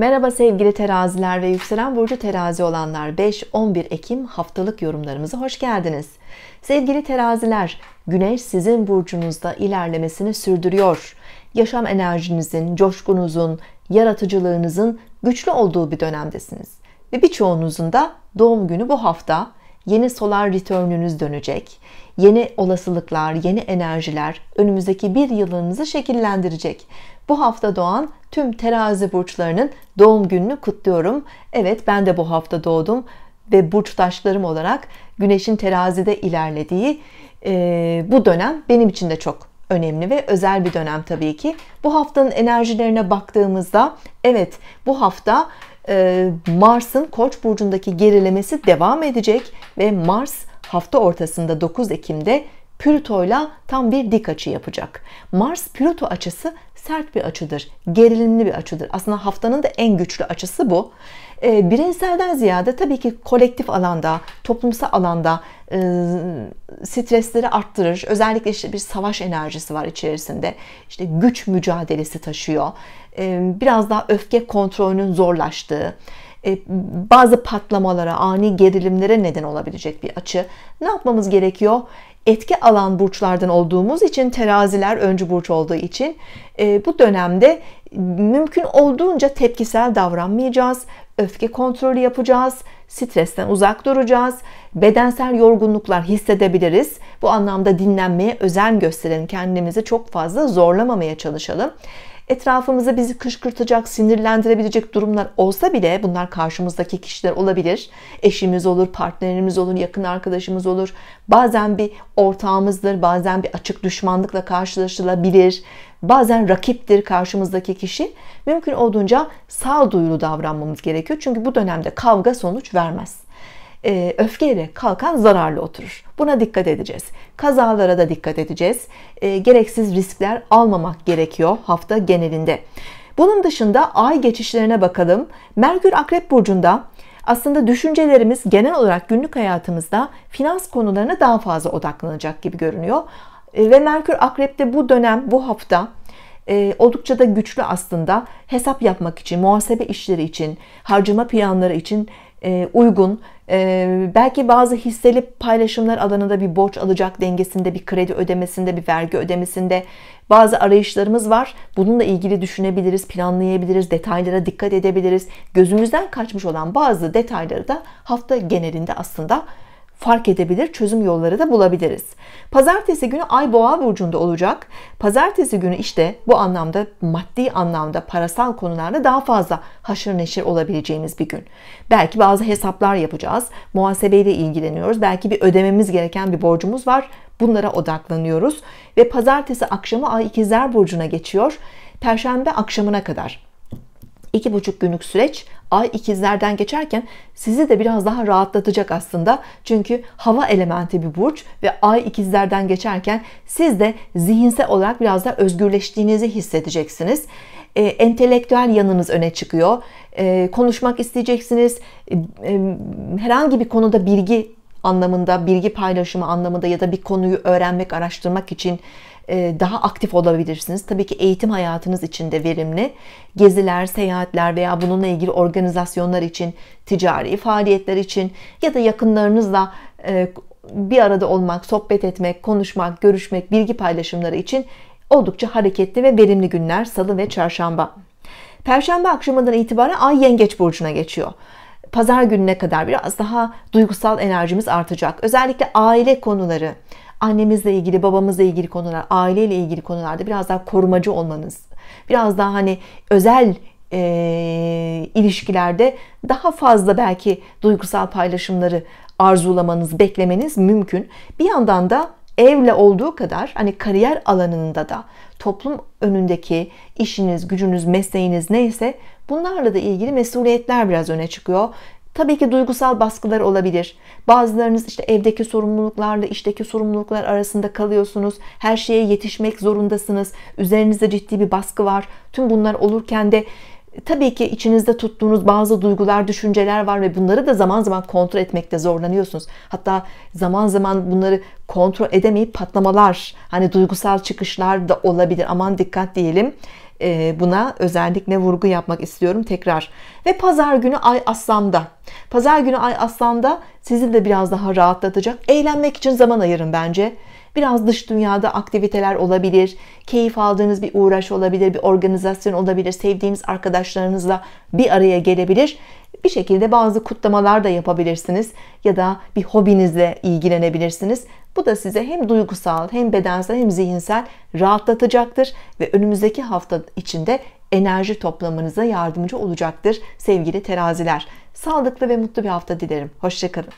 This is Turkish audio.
Merhaba sevgili teraziler ve yükselen burcu terazi olanlar 5-11 Ekim haftalık yorumlarımıza hoş geldiniz. Sevgili teraziler, güneş sizin burcunuzda ilerlemesini sürdürüyor. Yaşam enerjinizin, coşkunuzun, yaratıcılığınızın güçlü olduğu bir dönemdesiniz. Ve birçoğunuzun da doğum günü bu hafta yeni solar returnünüz dönecek. Yeni olasılıklar, yeni enerjiler önümüzdeki bir yılınızı şekillendirecek. Bu hafta doğan tüm terazi burçlarının doğum gününü kutluyorum. Evet ben de bu hafta doğdum ve burçtaşlarım olarak güneşin terazide ilerlediği e, bu dönem benim için de çok önemli ve özel bir dönem tabii ki. Bu haftanın enerjilerine baktığımızda evet bu hafta ee, Mars'ın Koç burcundaki gerilemesi devam edecek ve Mars hafta ortasında 9 Ekim'de Plüto'yla tam bir dik açı yapacak. Mars Plüto açısı sert bir açıdır, gerilimli bir açıdır. Aslında haftanın da en güçlü açısı bu. E, bireyselden ziyade tabii ki kolektif alanda, toplumsal alanda e, stresleri arttırır. Özellikle işte bir savaş enerjisi var içerisinde. İşte güç mücadelesi taşıyor. E, biraz daha öfke kontrolünün zorlaştığı, e, bazı patlamalara, ani gerilimlere neden olabilecek bir açı. Ne yapmamız gerekiyor? Etki alan burçlardan olduğumuz için teraziler öncü burç olduğu için e, bu dönemde mümkün olduğunca tepkisel davranmayacağız. Öfke kontrolü yapacağız. Stresten uzak duracağız. Bedensel yorgunluklar hissedebiliriz. Bu anlamda dinlenmeye özen gösterelim. Kendimizi çok fazla zorlamamaya çalışalım etrafımızda bizi kışkırtacak, sinirlendirebilecek durumlar olsa bile bunlar karşımızdaki kişiler olabilir. Eşimiz olur, partnerimiz olur, yakın arkadaşımız olur. Bazen bir ortağımızdır, bazen bir açık düşmanlıkla karşılaşılabilir. Bazen rakiptir karşımızdaki kişi. Mümkün olduğunca sağduyulu davranmamız gerekiyor. Çünkü bu dönemde kavga sonuç vermez e, öfkelere kalkan zararlı oturur. Buna dikkat edeceğiz. Kazalara da dikkat edeceğiz. E, gereksiz riskler almamak gerekiyor hafta genelinde. Bunun dışında ay geçişlerine bakalım. Merkür Akrep Burcu'nda aslında düşüncelerimiz genel olarak günlük hayatımızda finans konularına daha fazla odaklanacak gibi görünüyor. E, ve Merkür Akrep'te bu dönem, bu hafta e, oldukça da güçlü aslında hesap yapmak için, muhasebe işleri için, harcama planları için e, uygun e, belki bazı hisseli paylaşımlar alanında bir borç alacak dengesinde bir kredi ödemesinde bir vergi ödemesinde bazı arayışlarımız var bununla ilgili düşünebiliriz planlayabiliriz detaylara dikkat edebiliriz gözümüzden kaçmış olan bazı detayları da hafta genelinde aslında fark edebilir, çözüm yolları da bulabiliriz. Pazartesi günü Ay Boğa burcunda olacak. Pazartesi günü işte bu anlamda maddi anlamda parasal konularda daha fazla haşır neşir olabileceğimiz bir gün. Belki bazı hesaplar yapacağız. Muhasebeyle ilgileniyoruz. Belki bir ödememiz gereken bir borcumuz var. Bunlara odaklanıyoruz ve pazartesi akşamı Ay İkizler burcuna geçiyor. Perşembe akşamına kadar iki buçuk günlük süreç ay ikizlerden geçerken sizi de biraz daha rahatlatacak aslında. Çünkü hava elementi bir burç ve ay ikizlerden geçerken siz de zihinsel olarak biraz daha özgürleştiğinizi hissedeceksiniz. E, entelektüel yanınız öne çıkıyor. E, konuşmak isteyeceksiniz. E, e, herhangi bir konuda bilgi anlamında, bilgi paylaşımı anlamında ya da bir konuyu öğrenmek, araştırmak için e, daha aktif olabilirsiniz. Tabii ki eğitim hayatınız için de verimli. Geziler, seyahatler veya bununla ilgili organizasyonlar için, ticari faaliyetler için ya da yakınlarınızla e, bir arada olmak, sohbet etmek, konuşmak, görüşmek, bilgi paylaşımları için oldukça hareketli ve verimli günler salı ve çarşamba. Perşembe akşamından itibaren Ay Yengeç burcuna geçiyor. Pazar gününe kadar biraz daha duygusal enerjimiz artacak. Özellikle aile konuları, annemizle ilgili, babamızla ilgili konular, aileyle ilgili konularda biraz daha korumacı olmanız, biraz daha hani özel e, ilişkilerde daha fazla belki duygusal paylaşımları arzulamanız, beklemeniz mümkün. Bir yandan da evle olduğu kadar hani kariyer alanında da toplum önündeki işiniz, gücünüz, mesleğiniz neyse bunlarla da ilgili mesuliyetler biraz öne çıkıyor. Tabii ki duygusal baskılar olabilir. Bazılarınız işte evdeki sorumluluklarla işteki sorumluluklar arasında kalıyorsunuz. Her şeye yetişmek zorundasınız. Üzerinizde ciddi bir baskı var. Tüm bunlar olurken de e, tabii ki içinizde tuttuğunuz bazı duygular, düşünceler var ve bunları da zaman zaman kontrol etmekte zorlanıyorsunuz. Hatta zaman zaman bunları kontrol edemeyip patlamalar, hani duygusal çıkışlar da olabilir. Aman dikkat diyelim. Ee, buna özellikle vurgu yapmak istiyorum tekrar. Ve pazar günü Ay Aslan'da. Pazar günü Ay Aslan'da sizi de biraz daha rahatlatacak. Eğlenmek için zaman ayırın bence. Biraz dış dünyada aktiviteler olabilir, keyif aldığınız bir uğraş olabilir, bir organizasyon olabilir, sevdiğiniz arkadaşlarınızla bir araya gelebilir. Bir şekilde bazı kutlamalar da yapabilirsiniz ya da bir hobinizle ilgilenebilirsiniz. Bu da size hem duygusal hem bedensel hem zihinsel rahatlatacaktır ve önümüzdeki hafta içinde enerji toplamanıza yardımcı olacaktır sevgili teraziler. Sağlıklı ve mutlu bir hafta dilerim. Hoşçakalın.